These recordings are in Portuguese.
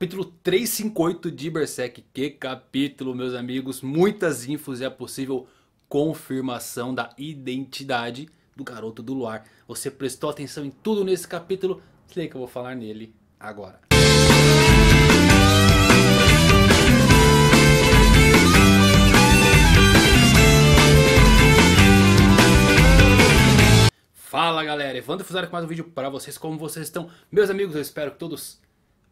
capítulo 358 de Berserk. Que capítulo, meus amigos. Muitas infos e a é possível confirmação da identidade do Garoto do Luar. Você prestou atenção em tudo nesse capítulo? Sei que eu vou falar nele agora. Fala galera, Evandro Fuzari com mais um vídeo para vocês, como vocês estão? Meus amigos, eu espero que todos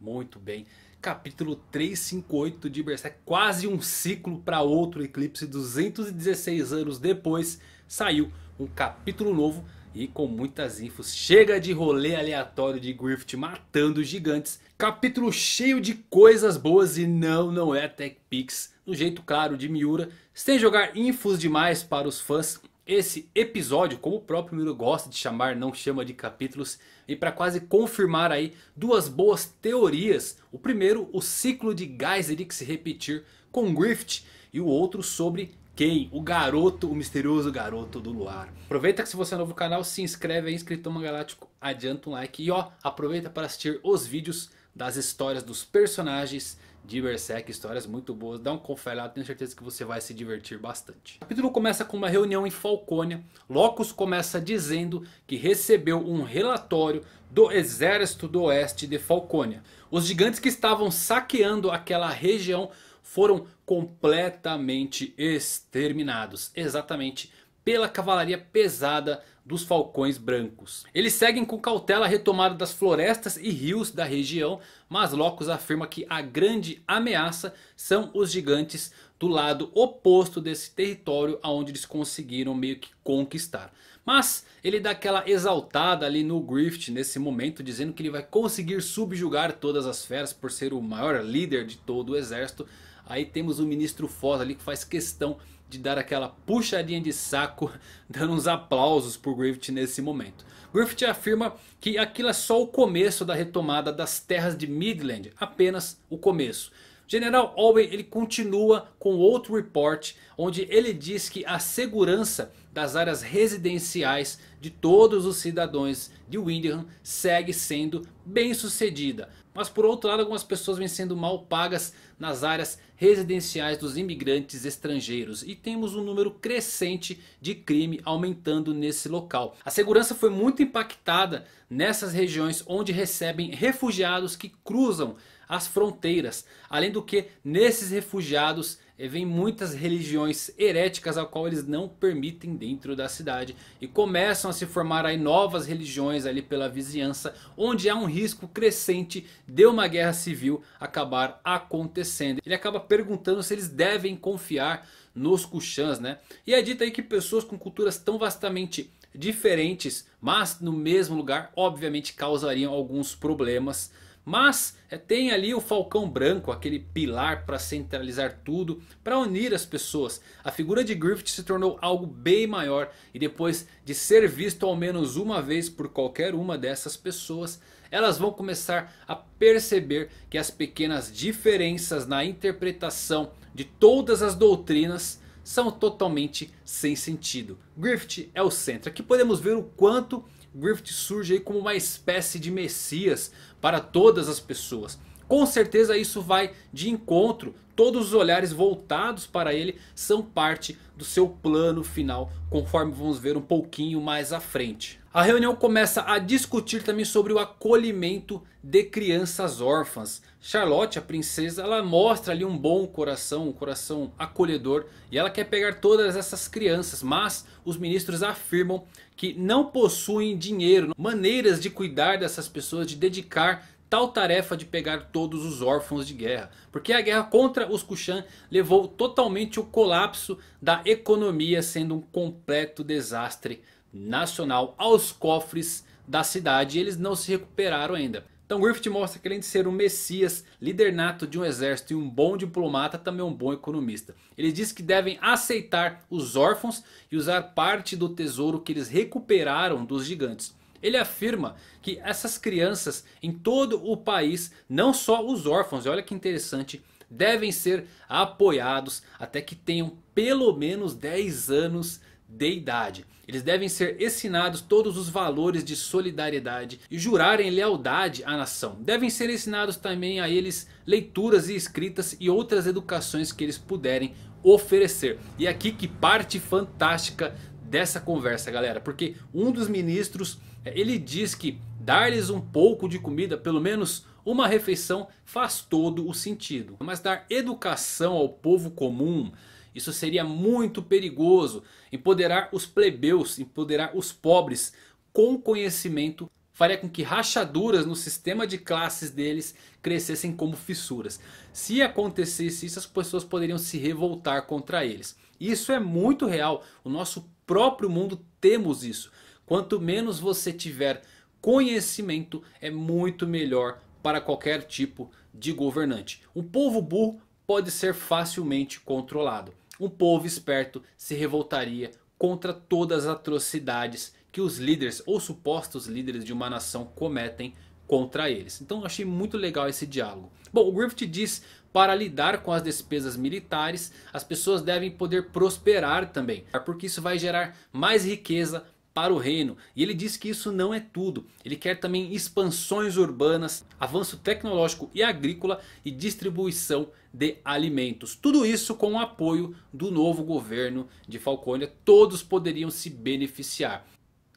muito bem. Capítulo 358 de Berserk, quase um ciclo para outro eclipse. 216 anos depois, saiu um capítulo novo e com muitas infos. Chega de rolê aleatório de Griffith matando gigantes. Capítulo cheio de coisas boas e não, não é tech Pix. No jeito claro de Miura, sem jogar infos demais para os fãs esse episódio, como o próprio Miro gosta de chamar, não chama de capítulos, e para quase confirmar aí duas boas teorias. O primeiro, o ciclo de que se repetir com Griffith. e o outro sobre quem? O garoto, o misterioso garoto do luar. Aproveita que se você é novo no canal, se inscreve aí, inscrito Galáctico, adianta um like e ó, aproveita para assistir os vídeos das histórias dos personagens de Berserk, histórias muito boas. Dá um confere lá, tenho certeza que você vai se divertir bastante. O capítulo começa com uma reunião em Falcônia. Locus começa dizendo que recebeu um relatório do exército do oeste de Falcônia. Os gigantes que estavam saqueando aquela região foram completamente exterminados. Exatamente pela cavalaria pesada dos falcões brancos. Eles seguem com cautela a retomada das florestas e rios da região, mas Locus afirma que a grande ameaça são os gigantes do lado oposto desse território aonde eles conseguiram meio que conquistar. Mas ele dá aquela exaltada ali no Grift nesse momento, dizendo que ele vai conseguir subjugar todas as feras por ser o maior líder de todo o exército. Aí temos o ministro Foz ali que faz questão de dar aquela puxadinha de saco, dando uns aplausos por Griffith nesse momento. Griffith afirma que aquilo é só o começo da retomada das terras de Midland, apenas o começo. General Owen ele continua com outro report onde ele diz que a segurança das áreas residenciais de todos os cidadãos de Windham segue sendo bem sucedida. Mas por outro lado, algumas pessoas vêm sendo mal pagas nas áreas residenciais dos imigrantes estrangeiros. E temos um número crescente de crime aumentando nesse local. A segurança foi muito impactada nessas regiões onde recebem refugiados que cruzam as fronteiras. Além do que, nesses refugiados eh, vem muitas religiões heréticas ao qual eles não permitem dentro da cidade. E começam a se formar aí novas religiões ali pela vizinhança, onde há um risco crescente de uma guerra civil acabar acontecendo. Ele acaba perguntando se eles devem confiar nos Kushans, né? E é dito aí que pessoas com culturas tão vastamente diferentes, mas no mesmo lugar, obviamente causariam alguns problemas mas é, tem ali o falcão branco, aquele pilar para centralizar tudo, para unir as pessoas. A figura de Griffith se tornou algo bem maior e depois de ser visto ao menos uma vez por qualquer uma dessas pessoas, elas vão começar a perceber que as pequenas diferenças na interpretação de todas as doutrinas são totalmente sem sentido. Griffith é o centro. Aqui podemos ver o quanto Griffith surge aí como uma espécie de messias para todas as pessoas. Com certeza isso vai de encontro. Todos os olhares voltados para ele são parte do seu plano final. Conforme vamos ver um pouquinho mais à frente. A reunião começa a discutir também sobre o acolhimento de crianças órfãs. Charlotte, a princesa, ela mostra ali um bom coração, um coração acolhedor. E ela quer pegar todas essas crianças. Mas os ministros afirmam que não possuem dinheiro, maneiras de cuidar dessas pessoas, de dedicar tal tarefa de pegar todos os órfãos de guerra. Porque a guerra contra os Kushan levou totalmente o colapso da economia, sendo um completo desastre nacional aos cofres da cidade. E eles não se recuperaram ainda. Então Griffith mostra que além de ser um messias, líder nato de um exército e um bom diplomata, também é um bom economista. Ele diz que devem aceitar os órfãos e usar parte do tesouro que eles recuperaram dos gigantes. Ele afirma que essas crianças em todo o país, não só os órfãos, e olha que interessante, devem ser apoiados até que tenham pelo menos 10 anos deidade. Eles devem ser ensinados todos os valores de solidariedade e jurarem lealdade à nação. Devem ser ensinados também a eles leituras e escritas e outras educações que eles puderem oferecer. E é aqui que parte fantástica dessa conversa galera. Porque um dos ministros eh, ele diz que dar-lhes um pouco de comida, pelo menos uma refeição, faz todo o sentido. Mas dar educação ao povo comum isso seria muito perigoso. Empoderar os plebeus, empoderar os pobres com conhecimento faria com que rachaduras no sistema de classes deles crescessem como fissuras. Se acontecesse isso, as pessoas poderiam se revoltar contra eles. Isso é muito real. O nosso próprio mundo temos isso. Quanto menos você tiver conhecimento, é muito melhor para qualquer tipo de governante. Um povo burro pode ser facilmente controlado um povo esperto se revoltaria contra todas as atrocidades que os líderes ou supostos líderes de uma nação cometem contra eles. Então achei muito legal esse diálogo. Bom, o Griffith diz para lidar com as despesas militares, as pessoas devem poder prosperar também, porque isso vai gerar mais riqueza para o reino. E ele diz que isso não é tudo. Ele quer também expansões urbanas, avanço tecnológico e agrícola e distribuição de alimentos. Tudo isso com o apoio do novo governo de Falcônia. Todos poderiam se beneficiar.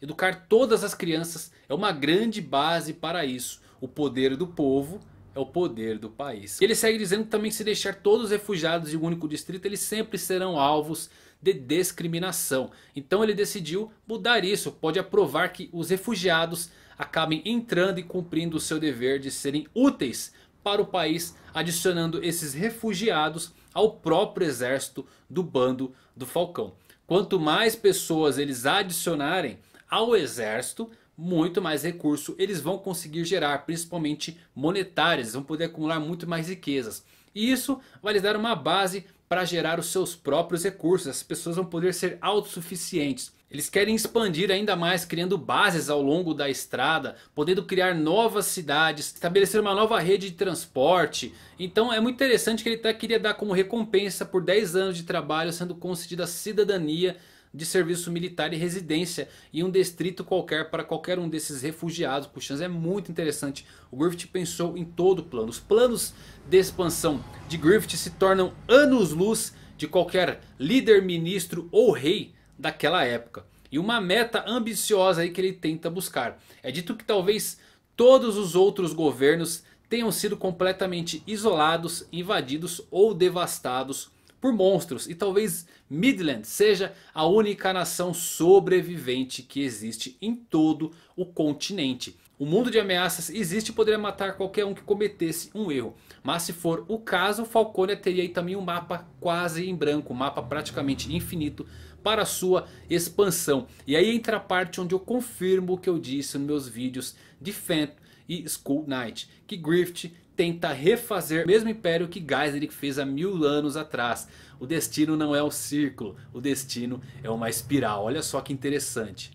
Educar todas as crianças é uma grande base para isso. O poder do povo é o poder do país. Ele segue dizendo também que se deixar todos os refugiados de um único distrito, eles sempre serão alvos de discriminação. Então ele decidiu mudar isso, pode aprovar que os refugiados acabem entrando e cumprindo o seu dever de serem úteis para o país, adicionando esses refugiados ao próprio exército do bando do Falcão. Quanto mais pessoas eles adicionarem ao exército, muito mais recurso eles vão conseguir gerar, principalmente monetárias, vão poder acumular muito mais riquezas. E isso vai lhes dar uma base para gerar os seus próprios recursos, as pessoas vão poder ser autossuficientes. Eles querem expandir ainda mais criando bases ao longo da estrada, podendo criar novas cidades, estabelecer uma nova rede de transporte. Então é muito interessante que ele tá, queria dar como recompensa por 10 anos de trabalho sendo concedida a cidadania de serviço militar e residência em um distrito qualquer para qualquer um desses refugiados puxãs. É muito interessante. O Griffith pensou em todo o plano. Os planos de expansão de Griffith se tornam anos-luz de qualquer líder, ministro ou rei daquela época. E uma meta ambiciosa aí que ele tenta buscar. É dito que talvez todos os outros governos tenham sido completamente isolados, invadidos ou devastados por monstros e talvez Midland seja a única nação sobrevivente que existe em todo o continente. O mundo de ameaças existe e poderia matar qualquer um que cometesse um erro. Mas se for o caso, Falcone teria aí também um mapa quase em branco. Um mapa praticamente infinito para sua expansão. E aí entra a parte onde eu confirmo o que eu disse nos meus vídeos de Fent e Skull Knight. Que Grift tenta refazer o mesmo império que Geiseric fez há mil anos atrás. O destino não é um círculo, o destino é uma espiral. Olha só que interessante.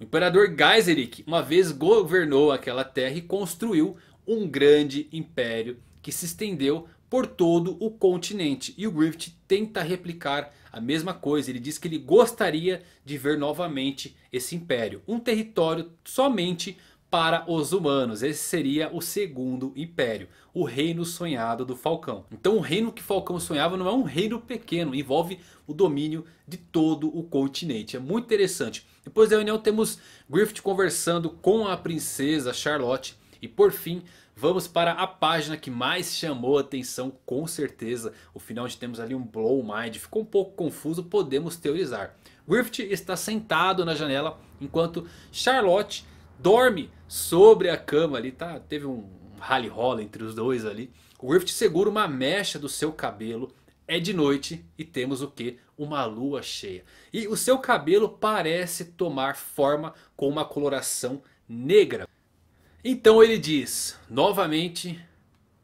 O imperador Geiseric uma vez governou aquela terra e construiu um grande império que se estendeu por todo o continente. E o Griffith tenta replicar a mesma coisa. Ele diz que ele gostaria de ver novamente esse império. Um território somente para os humanos. Esse seria o segundo império, o reino sonhado do Falcão. Então o reino que Falcão sonhava não é um reino pequeno, envolve o domínio de todo o continente. É muito interessante. Depois da reunião temos Griffith conversando com a princesa Charlotte e por fim, vamos para a página que mais chamou a atenção com certeza. O final onde temos ali um blow mind. Ficou um pouco confuso, podemos teorizar. Griffith está sentado na janela enquanto Charlotte dorme sobre a cama ali, tá? Teve um rally rola entre os dois ali. O Rift segura uma mecha do seu cabelo. É de noite e temos o que? Uma lua cheia. E o seu cabelo parece tomar forma com uma coloração negra. Então ele diz, novamente,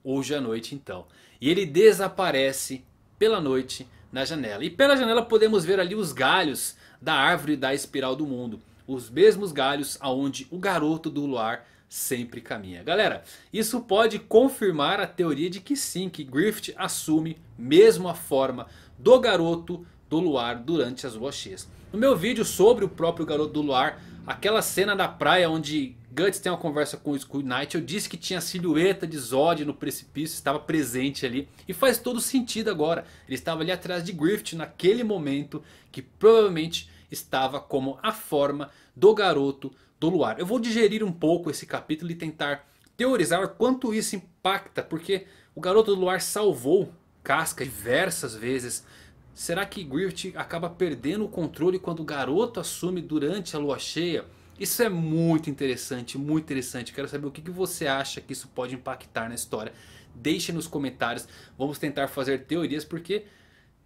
hoje à noite então. E ele desaparece pela noite na janela. E pela janela podemos ver ali os galhos da árvore da espiral do mundo os mesmos galhos aonde o garoto do luar sempre caminha. Galera, isso pode confirmar a teoria de que sim, que Griffith assume mesmo a forma do garoto do luar durante as lua cheias. No meu vídeo sobre o próprio garoto do luar, aquela cena da praia onde Guts tem uma conversa com o Skull Knight, eu disse que tinha a silhueta de Zod no precipício, estava presente ali. E faz todo sentido agora, ele estava ali atrás de Griffith naquele momento que provavelmente estava como a forma do garoto do luar. Eu vou digerir um pouco esse capítulo e tentar teorizar quanto isso impacta, porque o garoto do luar salvou Casca diversas vezes. Será que Griffith acaba perdendo o controle quando o garoto assume durante a lua cheia? Isso é muito interessante, muito interessante. Quero saber o que, que você acha que isso pode impactar na história. Deixe nos comentários, vamos tentar fazer teorias porque...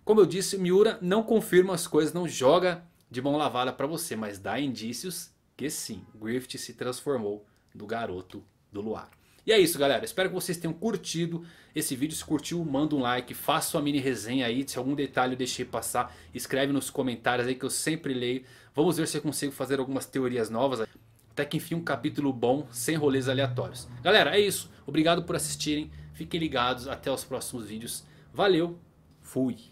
Como eu disse, Miura não confirma as coisas, não joga de mão lavada para você, mas dá indícios que sim, Griffith se transformou no garoto do luar. E é isso galera, espero que vocês tenham curtido esse vídeo, se curtiu manda um like, faça uma mini resenha aí, se algum detalhe eu deixei passar, escreve nos comentários aí que eu sempre leio. Vamos ver se eu consigo fazer algumas teorias novas, até que enfim um capítulo bom, sem rolês aleatórios. Galera, é isso, obrigado por assistirem, fiquem ligados, até os próximos vídeos, valeu, fui!